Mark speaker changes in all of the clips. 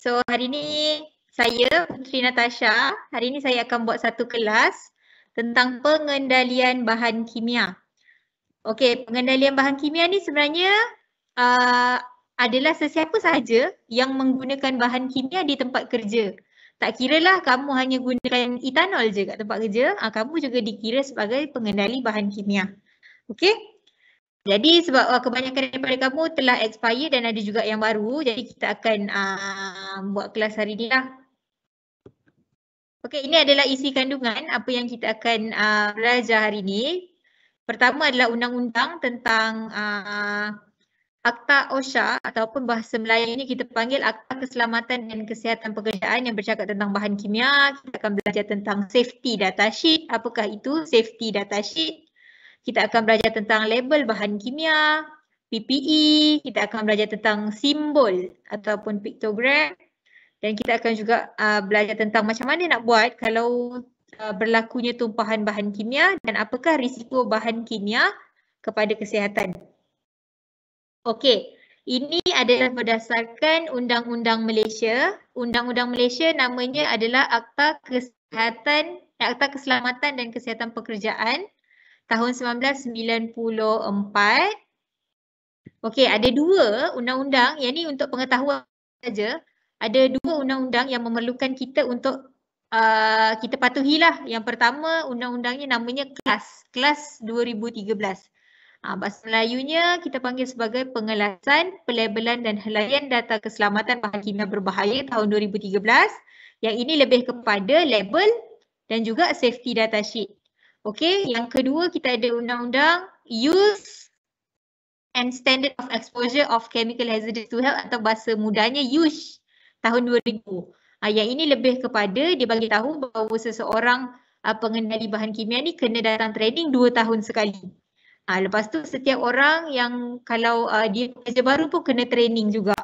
Speaker 1: So hari ni saya Puteri Natasha, hari ni saya akan buat satu kelas tentang pengendalian bahan kimia. Okey, pengendalian bahan kimia ni sebenarnya uh, adalah sesiapa sahaja yang menggunakan bahan kimia di tempat kerja. Tak kira lah kamu hanya gunakan etanol je kat tempat kerja, uh, kamu juga dikira sebagai pengendali bahan kimia. Okey, jadi sebab uh, kebanyakan daripada kamu telah expire dan ada juga yang baru jadi kita akan uh, buat kelas hari ni lah. Okey ini adalah isi kandungan apa yang kita akan uh, belajar hari ni. Pertama adalah undang-undang tentang uh, Akta OSHA ataupun bahasa Melayu ini kita panggil Akta Keselamatan dan Kesihatan Pekerjaan yang bercakap tentang bahan kimia. Kita akan belajar tentang safety data sheet. Apakah itu safety data sheet? kita akan belajar tentang label bahan kimia, PPE, kita akan belajar tentang simbol ataupun piktogram dan kita akan juga uh, belajar tentang macam mana nak buat kalau uh, berlakunya tumpahan bahan kimia dan apakah risiko bahan kimia kepada kesihatan. Okey, ini adalah berdasarkan undang-undang Malaysia. Undang-undang Malaysia namanya adalah Akta Kesihatan, Akta Keselamatan dan Kesihatan Pekerjaan 1976 tahun 1994. Okey, ada dua undang-undang, yang ni untuk pengetahuan saja. Ada dua undang-undang yang memerlukan kita untuk uh, kita patuhilah. Yang pertama undang-undangnya namanya kelas, kelas 2013. Ha, bahasa Melayunya kita panggil sebagai pengelasan, pelabelan dan Helayan data keselamatan bahan kimia berbahaya tahun 2013. Yang ini lebih kepada label dan juga safety data sheet. Okey, yang kedua kita ada undang-undang use and standard of exposure of chemical hazardous to health atau bahasa mudahnya Use tahun 2000. Ah yang ini lebih kepada dia bagi tahu bahawa seseorang uh, pengendali bahan kimia ni kena datang training dua tahun sekali. Ah lepas tu setiap orang yang kalau uh, dia pekerja baru pun kena training juga.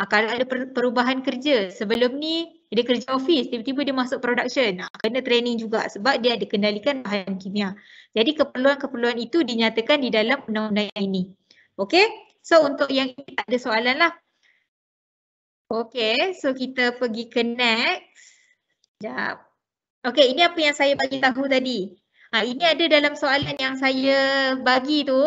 Speaker 1: Ha, kalau ada per- perubahan kerja, sebelum ni dia kerja office, tiba-tiba dia masuk production. Ha, kena training juga sebab dia ada kendalikan bahan kimia. Jadi keperluan-keperluan itu dinyatakan di dalam undang-undang ini. Okey, so untuk yang ini tak ada soalan lah. Okey, so kita pergi ke next. Sekejap. Okey, ini apa yang saya bagi tahu tadi. Ha, ini ada dalam soalan yang saya bagi tu.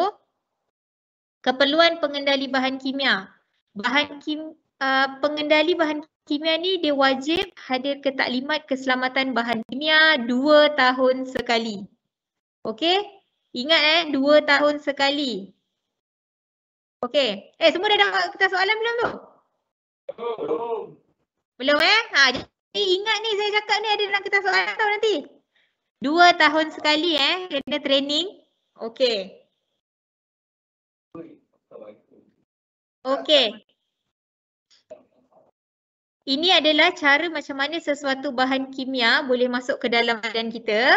Speaker 1: Keperluan pengendali bahan kimia. Bahan kim Ah, pengendali bahan kimia ni dia wajib hadir ke taklimat keselamatan bahan kimia dua tahun sekali. Okey? Ingat eh dua tahun sekali. Okey. Eh semua dah dapat kertas soalan belum tu? Belum. Belum eh? Ha jadi ingat ni saya cakap ni ada nak kertas soalan tau nanti. Dua tahun sekali eh kena training. Okey. Okey. Ini adalah cara macam mana sesuatu bahan kimia boleh masuk ke dalam badan kita.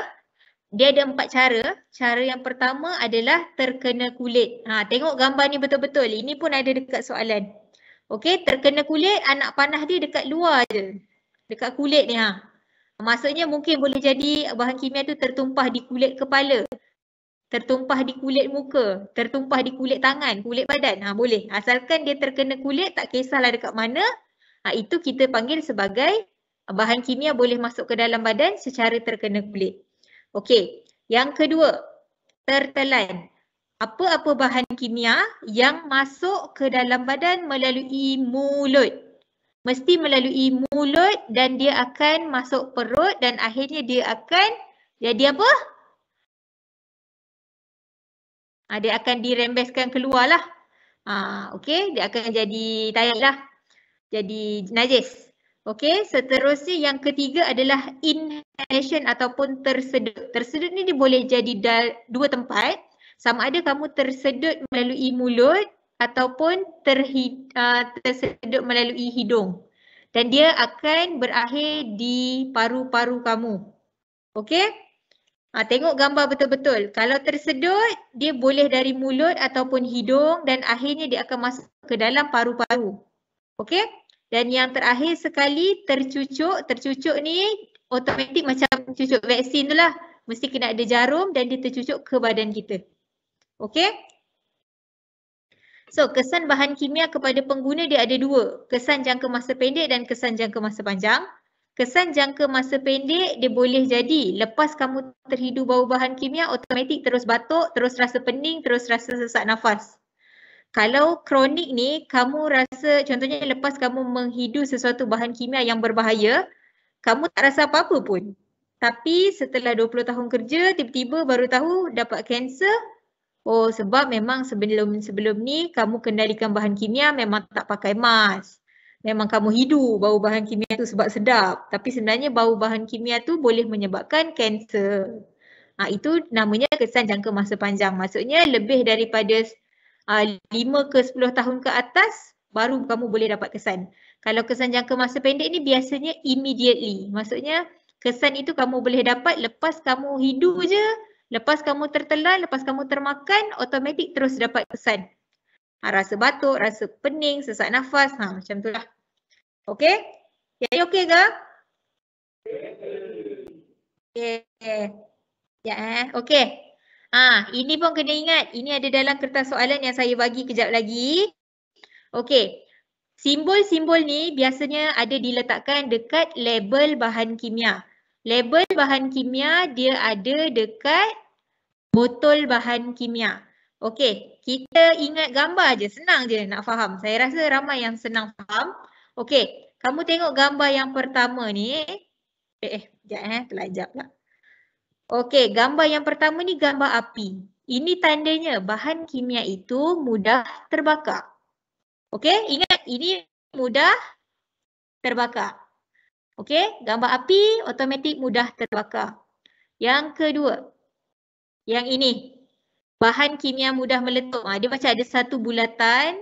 Speaker 1: Dia ada empat cara. Cara yang pertama adalah terkena kulit. Ha, tengok gambar ni betul-betul. Ini pun ada dekat soalan. Okey, terkena kulit, anak panah dia dekat luar je. Dekat kulit ni ha. Maksudnya mungkin boleh jadi bahan kimia tu tertumpah di kulit kepala. Tertumpah di kulit muka, tertumpah di kulit tangan, kulit badan. Ha boleh. Asalkan dia terkena kulit, tak kisahlah dekat mana, Ha, itu kita panggil sebagai bahan kimia boleh masuk ke dalam badan secara terkena kulit. Okey, yang kedua, tertelan. Apa-apa bahan kimia yang masuk ke dalam badan melalui mulut. Mesti melalui mulut dan dia akan masuk perut dan akhirnya dia akan jadi apa? Ha, dia akan dirembeskan keluar lah. Ha, Okey, dia akan jadi tayat lah jadi najis. Okey, seterusnya yang ketiga adalah inhalation ataupun tersedut. Tersedut ni dia boleh jadi dua tempat. Sama ada kamu tersedut melalui mulut ataupun terhi, uh, tersedut melalui hidung. Dan dia akan berakhir di paru-paru kamu. Okey? Ha, tengok gambar betul-betul. Kalau tersedut, dia boleh dari mulut ataupun hidung dan akhirnya dia akan masuk ke dalam paru-paru. Okey. Dan yang terakhir sekali tercucuk. Tercucuk ni otomatik macam cucuk vaksin tu lah. Mesti kena ada jarum dan dia tercucuk ke badan kita. Okey. So kesan bahan kimia kepada pengguna dia ada dua. Kesan jangka masa pendek dan kesan jangka masa panjang. Kesan jangka masa pendek dia boleh jadi lepas kamu terhidu bau bahan kimia, otomatik terus batuk, terus rasa pening, terus rasa sesak nafas kalau kronik ni kamu rasa contohnya lepas kamu menghidu sesuatu bahan kimia yang berbahaya kamu tak rasa apa-apa pun tapi setelah 20 tahun kerja tiba-tiba baru tahu dapat kanser oh sebab memang sebelum sebelum ni kamu kendalikan bahan kimia memang tak pakai mask memang kamu hidu bau bahan kimia tu sebab sedap tapi sebenarnya bau bahan kimia tu boleh menyebabkan kanser ha, itu namanya kesan jangka masa panjang maksudnya lebih daripada 5 ah, ke sepuluh tahun ke atas baru kamu boleh dapat kesan. Kalau kesan jangka masa pendek ni biasanya immediately. Maksudnya kesan itu kamu boleh dapat lepas kamu hidu je, lepas kamu tertelan, lepas kamu termakan, otomatik terus dapat kesan. Ha, rasa batuk, rasa pening, sesak nafas, ha, macam lah. Okay? Jadi okay ke? Okay. Ya, yeah. okey. Eh. Ah, ini pun kena ingat. Ini ada dalam kertas soalan yang saya bagi kejap lagi. Okey. Simbol-simbol ni biasanya ada diletakkan dekat label bahan kimia. Label bahan kimia dia ada dekat botol bahan kimia. Okey, kita ingat gambar aje. Senang je nak faham. Saya rasa ramai yang senang faham. Okey, kamu tengok gambar yang pertama ni. Eh, eh, sekejap eh. Telajap lah. Okey, gambar yang pertama ni gambar api. Ini tandanya bahan kimia itu mudah terbakar. Okey, ingat ini mudah terbakar. Okey, gambar api otomatik mudah terbakar. Yang kedua, yang ini. Bahan kimia mudah meletup. Ha, dia macam ada satu bulatan.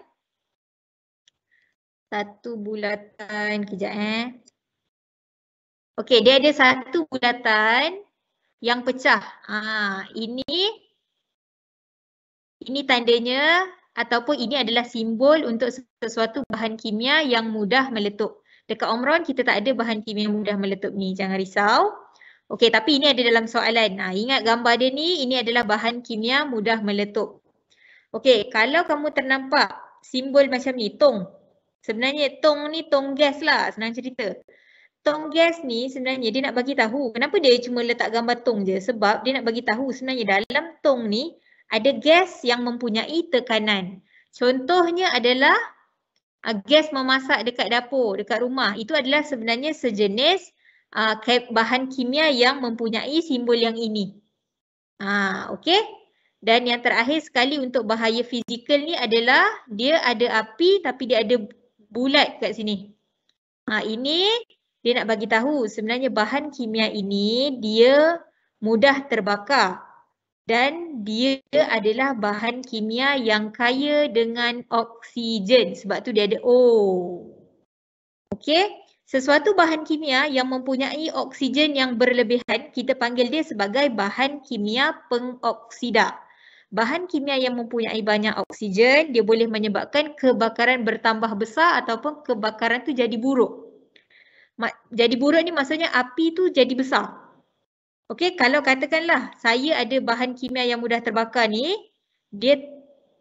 Speaker 1: Satu bulatan, kejap eh. Okey, dia ada satu bulatan yang pecah. Ha, ini ini tandanya ataupun ini adalah simbol untuk sesuatu bahan kimia yang mudah meletup. Dekat Omron kita tak ada bahan kimia mudah meletup ni. Jangan risau. Okey tapi ini ada dalam soalan. Ha, ingat gambar dia ni ini adalah bahan kimia mudah meletup. Okey kalau kamu ternampak simbol macam ni tong. Sebenarnya tong ni tong gas lah senang cerita tong gas ni sebenarnya dia nak bagi tahu kenapa dia cuma letak gambar tong je sebab dia nak bagi tahu sebenarnya dalam tong ni ada gas yang mempunyai tekanan. Contohnya adalah uh, gas memasak dekat dapur, dekat rumah. Itu adalah sebenarnya sejenis uh, bahan kimia yang mempunyai simbol yang ini. Ha, ah, okay. Dan yang terakhir sekali untuk bahaya fizikal ni adalah dia ada api tapi dia ada bulat kat sini. Ha, ini dia nak bagi tahu sebenarnya bahan kimia ini dia mudah terbakar dan dia adalah bahan kimia yang kaya dengan oksigen sebab tu dia ada O. Okey, sesuatu bahan kimia yang mempunyai oksigen yang berlebihan kita panggil dia sebagai bahan kimia pengoksida. Bahan kimia yang mempunyai banyak oksigen dia boleh menyebabkan kebakaran bertambah besar ataupun kebakaran tu jadi buruk jadi buruk ni maksudnya api tu jadi besar. Okey, kalau katakanlah saya ada bahan kimia yang mudah terbakar ni, dia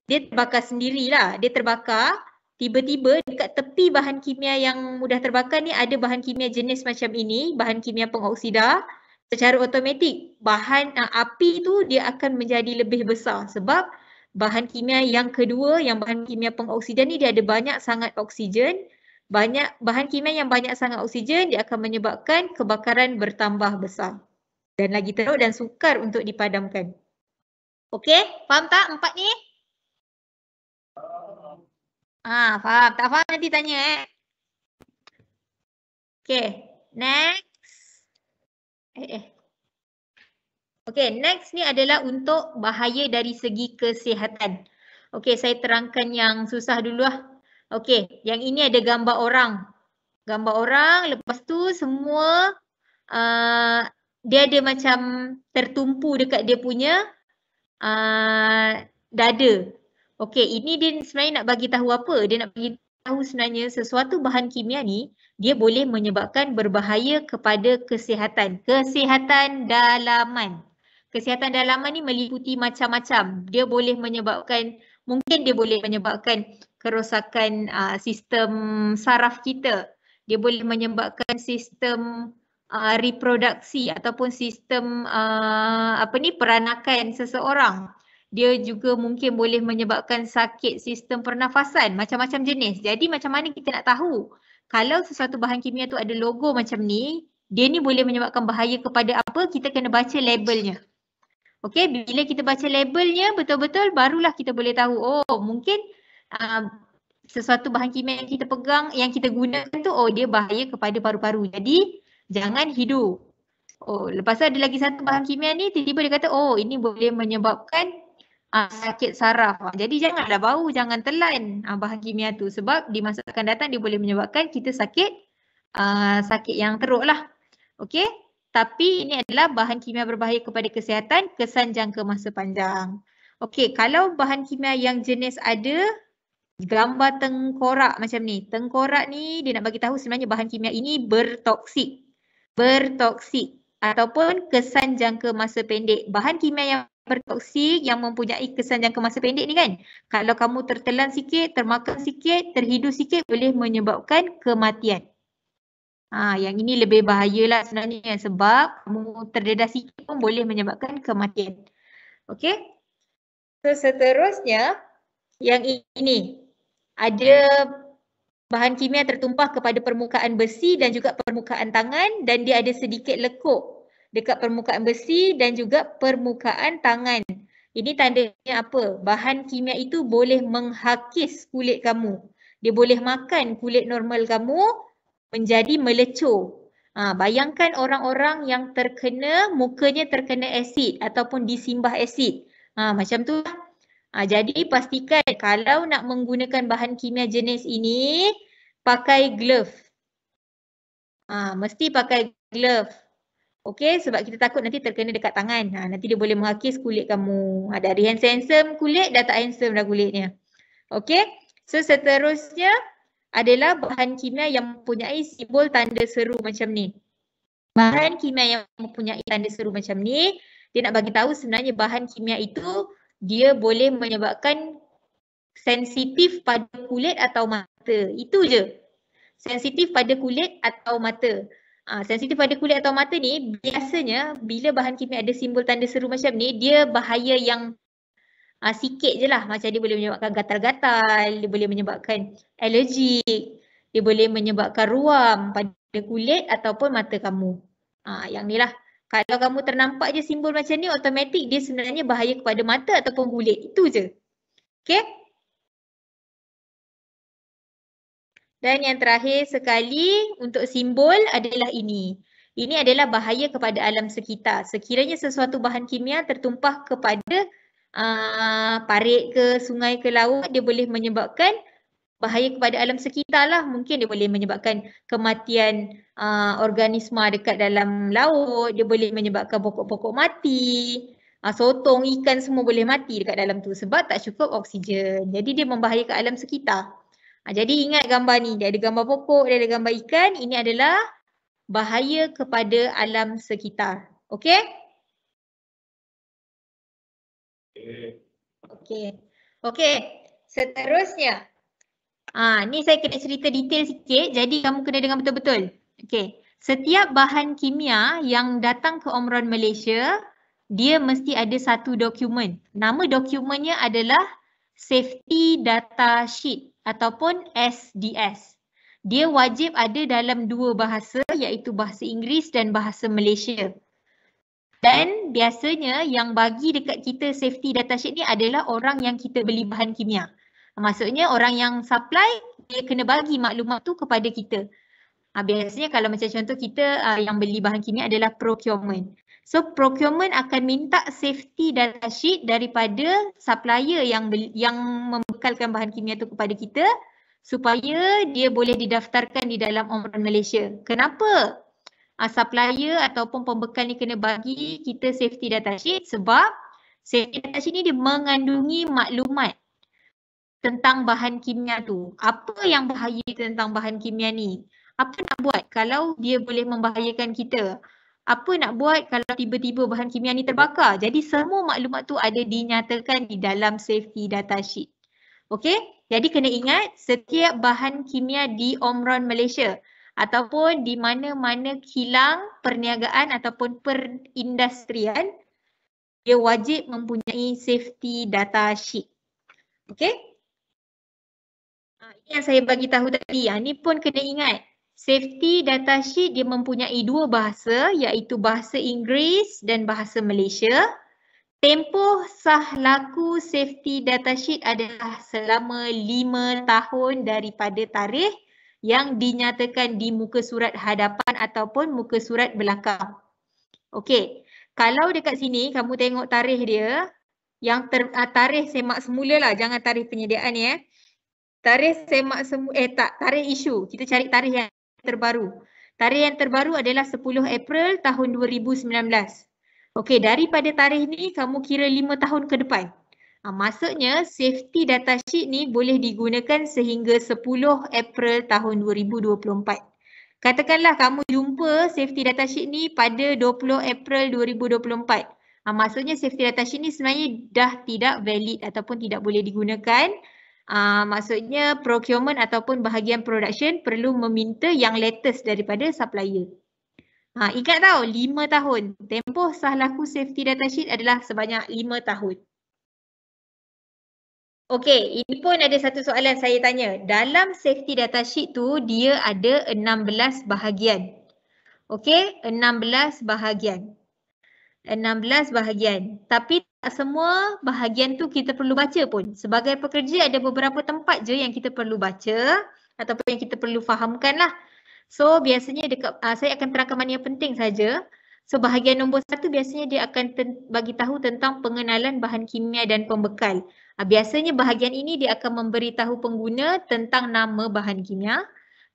Speaker 1: dia terbakar sendirilah. Dia terbakar, tiba-tiba dekat tepi bahan kimia yang mudah terbakar ni ada bahan kimia jenis macam ini, bahan kimia pengoksida. Secara otomatik, bahan uh, api tu dia akan menjadi lebih besar sebab bahan kimia yang kedua, yang bahan kimia pengoksida ni dia ada banyak sangat oksigen banyak bahan kimia yang banyak sangat oksigen dia akan menyebabkan kebakaran bertambah besar dan lagi teruk dan sukar untuk dipadamkan. Okey, faham tak empat ni? Ah, faham. Tak faham nanti tanya eh. Okey, next. Eh eh. Okey, next ni adalah untuk bahaya dari segi kesihatan. Okey, saya terangkan yang susah dulu Okey, yang ini ada gambar orang. Gambar orang, lepas tu semua uh, dia ada macam tertumpu dekat dia punya uh, dada. Okey, ini dia sebenarnya nak bagi tahu apa? Dia nak bagi tahu sebenarnya sesuatu bahan kimia ni dia boleh menyebabkan berbahaya kepada kesihatan. Kesihatan dalaman. Kesihatan dalaman ni meliputi macam-macam. Dia boleh menyebabkan, mungkin dia boleh menyebabkan kerosakan uh, sistem saraf kita. Dia boleh menyebabkan sistem uh, reproduksi ataupun sistem uh, apa ni peranakan seseorang. Dia juga mungkin boleh menyebabkan sakit sistem pernafasan, macam-macam jenis. Jadi macam mana kita nak tahu kalau sesuatu bahan kimia tu ada logo macam ni, dia ni boleh menyebabkan bahaya kepada apa? Kita kena baca labelnya. Okey, bila kita baca labelnya betul-betul barulah kita boleh tahu oh mungkin Um, sesuatu bahan kimia yang kita pegang yang kita gunakan tu oh dia bahaya kepada paru-paru. Jadi jangan hidu Oh lepas tu ada lagi satu bahan kimia ni tiba-tiba dia kata oh ini boleh menyebabkan uh, sakit saraf. Ah, jadi janganlah bau, jangan telan uh, bahan kimia tu sebab di masa akan datang dia boleh menyebabkan kita sakit uh, sakit yang teruk lah. okay Tapi ini adalah bahan kimia berbahaya kepada kesihatan kesan jangka masa panjang. Okey, kalau bahan kimia yang jenis ada gambar tengkorak macam ni. Tengkorak ni dia nak bagi tahu sebenarnya bahan kimia ini bertoksik. Bertoksik ataupun kesan jangka masa pendek. Bahan kimia yang bertoksik yang mempunyai kesan jangka masa pendek ni kan. Kalau kamu tertelan sikit, termakan sikit, terhidu sikit boleh menyebabkan kematian. Ha, yang ini lebih bahayalah sebenarnya sebab kamu terdedah sikit pun boleh menyebabkan kematian. Okey. So, seterusnya yang ini ada hmm. bahan kimia tertumpah kepada permukaan besi dan juga permukaan tangan dan dia ada sedikit lekuk dekat permukaan besi dan juga permukaan tangan. Ini tandanya apa? Bahan kimia itu boleh menghakis kulit kamu. Dia boleh makan kulit normal kamu menjadi melecur. Ha, bayangkan orang-orang yang terkena, mukanya terkena asid ataupun disimbah asid. Ha, macam tu lah. Ha, jadi pastikan kalau nak menggunakan bahan kimia jenis ini, pakai glove. Ha, mesti pakai glove. Okey, sebab kita takut nanti terkena dekat tangan. Ha, nanti dia boleh menghakis kulit kamu. Ha, dari handsome kulit, dah tak handsome dah kulitnya. Okey, so seterusnya adalah bahan kimia yang mempunyai simbol tanda seru macam ni. Bahan kimia yang mempunyai tanda seru macam ni, dia nak bagi tahu sebenarnya bahan kimia itu dia boleh menyebabkan sensitif pada kulit atau mata. Itu je. Sensitif pada kulit atau mata. Ha, sensitif pada kulit atau mata ni biasanya bila bahan kimia ada simbol tanda seru macam ni dia bahaya yang ha, sikit je lah. Macam dia boleh menyebabkan gatal-gatal, dia boleh menyebabkan alergi dia boleh menyebabkan ruam pada kulit ataupun mata kamu. Ha, yang ni lah. Kalau kamu ternampak je simbol macam ni, otomatik dia sebenarnya bahaya kepada mata ataupun kulit. Itu je. Okay. Dan yang terakhir sekali untuk simbol adalah ini. Ini adalah bahaya kepada alam sekitar. Sekiranya sesuatu bahan kimia tertumpah kepada uh, parit ke sungai ke laut, dia boleh menyebabkan bahaya kepada alam sekitar lah mungkin dia boleh menyebabkan kematian uh, organisma dekat dalam laut, dia boleh menyebabkan pokok-pokok mati, uh, sotong ikan semua boleh mati dekat dalam tu sebab tak cukup oksigen. Jadi dia membahayakan alam sekitar. Uh, jadi ingat gambar ni, dia ada gambar pokok, dia ada gambar ikan, ini adalah bahaya kepada alam sekitar. Okay? Okay. Okay. Seterusnya, Ha, ni saya kena cerita detail sikit jadi kamu kena dengar betul-betul. Okay. Setiap bahan kimia yang datang ke Omron Malaysia, dia mesti ada satu dokumen. Nama dokumennya adalah Safety Data Sheet ataupun SDS. Dia wajib ada dalam dua bahasa iaitu bahasa Inggeris dan bahasa Malaysia. Dan biasanya yang bagi dekat kita safety data sheet ni adalah orang yang kita beli bahan kimia. Maksudnya orang yang supply dia kena bagi maklumat tu kepada kita. Ha, biasanya kalau macam contoh kita uh, yang beli bahan kimia adalah procurement. So procurement akan minta safety data sheet daripada supplier yang beli, yang membekalkan bahan kimia tu kepada kita supaya dia boleh didaftarkan di dalam Omron Malaysia. Kenapa? Uh, supplier ataupun pembekal ni kena bagi kita safety data sheet sebab safety data sheet ni dia mengandungi maklumat tentang bahan kimia tu. Apa yang bahaya tentang bahan kimia ni? Apa nak buat kalau dia boleh membahayakan kita? Apa nak buat kalau tiba-tiba bahan kimia ni terbakar? Jadi semua maklumat tu ada dinyatakan di dalam safety data sheet. Okey? Jadi kena ingat setiap bahan kimia di Omron Malaysia ataupun di mana-mana kilang perniagaan ataupun perindustrian dia wajib mempunyai safety data sheet. Okey? ini yang saya bagi tahu tadi. Ha, ini pun kena ingat. Safety data sheet dia mempunyai dua bahasa iaitu bahasa Inggeris dan bahasa Malaysia. Tempoh sah laku safety data sheet adalah selama lima tahun daripada tarikh yang dinyatakan di muka surat hadapan ataupun muka surat belakang. Okey, kalau dekat sini kamu tengok tarikh dia, yang ter, ah, tarikh semak semula lah, jangan tarikh penyediaan ya. Eh tarikh semak semua eh tak tarikh isu kita cari tarikh yang terbaru tarikh yang terbaru adalah 10 April tahun 2019 okey daripada tarikh ni kamu kira 5 tahun ke depan ha, maksudnya safety data sheet ni boleh digunakan sehingga 10 April tahun 2024 katakanlah kamu jumpa safety data sheet ni pada 20 April 2024 Ha, ah, maksudnya safety data sheet ni sebenarnya dah tidak valid ataupun tidak boleh digunakan Uh, maksudnya procurement ataupun bahagian production perlu meminta yang latest daripada supplier. Ha, ingat tau 5 tahun. Tempoh sah laku safety datasheet adalah sebanyak 5 tahun. Okey, ini pun ada satu soalan saya tanya. Dalam safety datasheet tu dia ada 16 bahagian. Okey, 16 bahagian. 16 bahagian. Tapi semua bahagian tu kita perlu baca pun. Sebagai pekerja ada beberapa tempat je yang kita perlu baca ataupun yang kita perlu fahamkan lah. So biasanya dekat, uh, saya akan terangkan mana yang penting saja. So bahagian nombor satu biasanya dia akan ten- bagi tahu tentang pengenalan bahan kimia dan pembekal. Uh, biasanya bahagian ini dia akan memberitahu pengguna tentang nama bahan kimia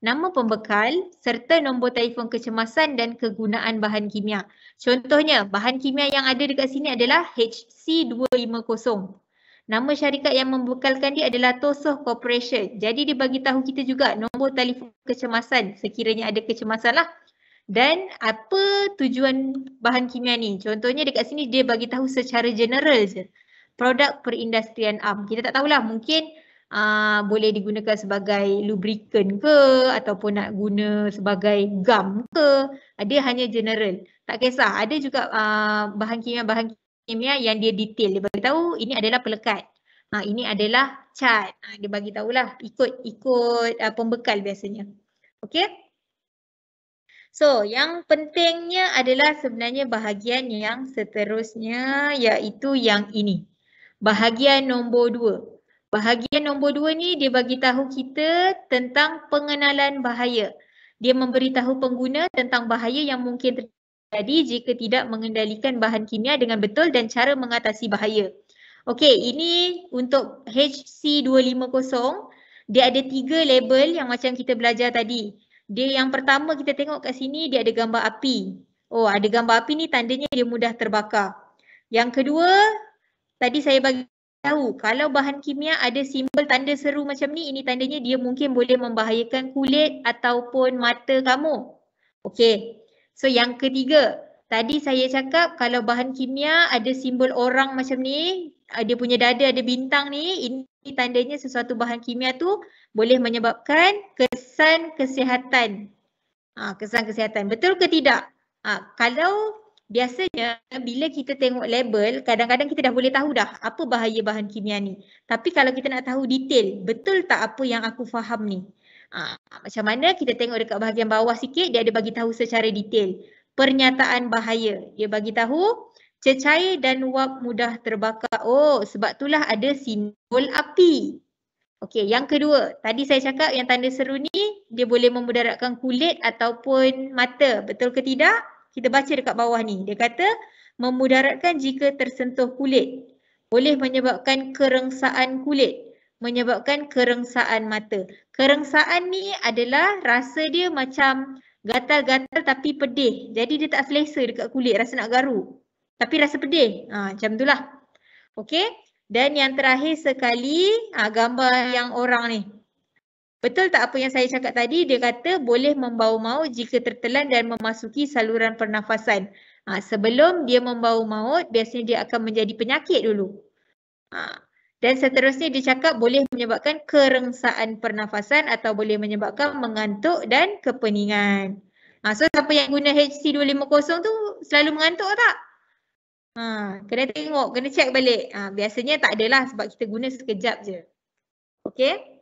Speaker 1: nama pembekal serta nombor telefon kecemasan dan kegunaan bahan kimia. Contohnya, bahan kimia yang ada dekat sini adalah HC250. Nama syarikat yang membekalkan dia adalah Tosoh Corporation. Jadi dia bagi tahu kita juga nombor telefon kecemasan sekiranya ada kecemasan lah. Dan apa tujuan bahan kimia ni? Contohnya dekat sini dia bagi tahu secara general je. Produk perindustrian am. Kita tak tahulah mungkin aa, ah, boleh digunakan sebagai lubricant ke ataupun nak guna sebagai gum ke ada hanya general tak kisah ada juga aa, ah, bahan kimia bahan kimia yang dia detail dia bagi tahu ini adalah pelekat ha, ini adalah cat ha, dia bagi tahulah ikut ikut aa, pembekal biasanya okey So yang pentingnya adalah sebenarnya bahagian yang seterusnya iaitu yang ini. Bahagian nombor dua. Bahagian nombor dua ni dia bagi tahu kita tentang pengenalan bahaya. Dia memberitahu pengguna tentang bahaya yang mungkin terjadi jika tidak mengendalikan bahan kimia dengan betul dan cara mengatasi bahaya. Okey, ini untuk HC250. Dia ada tiga label yang macam kita belajar tadi. Dia yang pertama kita tengok kat sini dia ada gambar api. Oh, ada gambar api ni tandanya dia mudah terbakar. Yang kedua, tadi saya bagi tahu kalau bahan kimia ada simbol tanda seru macam ni, ini tandanya dia mungkin boleh membahayakan kulit ataupun mata kamu. Okey. So yang ketiga, tadi saya cakap kalau bahan kimia ada simbol orang macam ni, ah, dia punya dada ada bintang ni, ini tandanya sesuatu bahan kimia tu boleh menyebabkan kesan kesihatan. Ha, kesan kesihatan. Betul ke tidak? Ha, kalau biasanya bila kita tengok label kadang-kadang kita dah boleh tahu dah apa bahaya bahan kimia ni tapi kalau kita nak tahu detail betul tak apa yang aku faham ni ha, macam mana kita tengok dekat bahagian bawah sikit dia ada bagi tahu secara detail pernyataan bahaya dia bagi tahu cecair dan wap mudah terbakar oh sebab itulah ada simbol api okey yang kedua tadi saya cakap yang tanda seru ni dia boleh memudaratkan kulit ataupun mata betul ke tidak kita baca dekat bawah ni. Dia kata memudaratkan jika tersentuh kulit. Boleh menyebabkan kerengsaan kulit. Menyebabkan kerengsaan mata. Kerengsaan ni adalah rasa dia macam gatal-gatal tapi pedih. Jadi dia tak selesa dekat kulit. Rasa nak garu. Tapi rasa pedih. Ha, macam itulah. Okay. Dan yang terakhir sekali ha, gambar yang orang ni. Betul tak apa yang saya cakap tadi? Dia kata boleh membau-mau jika tertelan dan memasuki saluran pernafasan. Ha, sebelum dia membau maut, biasanya dia akan menjadi penyakit dulu. Ha, dan seterusnya dia cakap boleh menyebabkan kerengsaan pernafasan atau boleh menyebabkan mengantuk dan kepeningan. Ha, so siapa yang guna HC250 tu selalu mengantuk tak? Ha, kena tengok, kena check balik. Ha, biasanya tak adalah sebab kita guna sekejap je. Okay.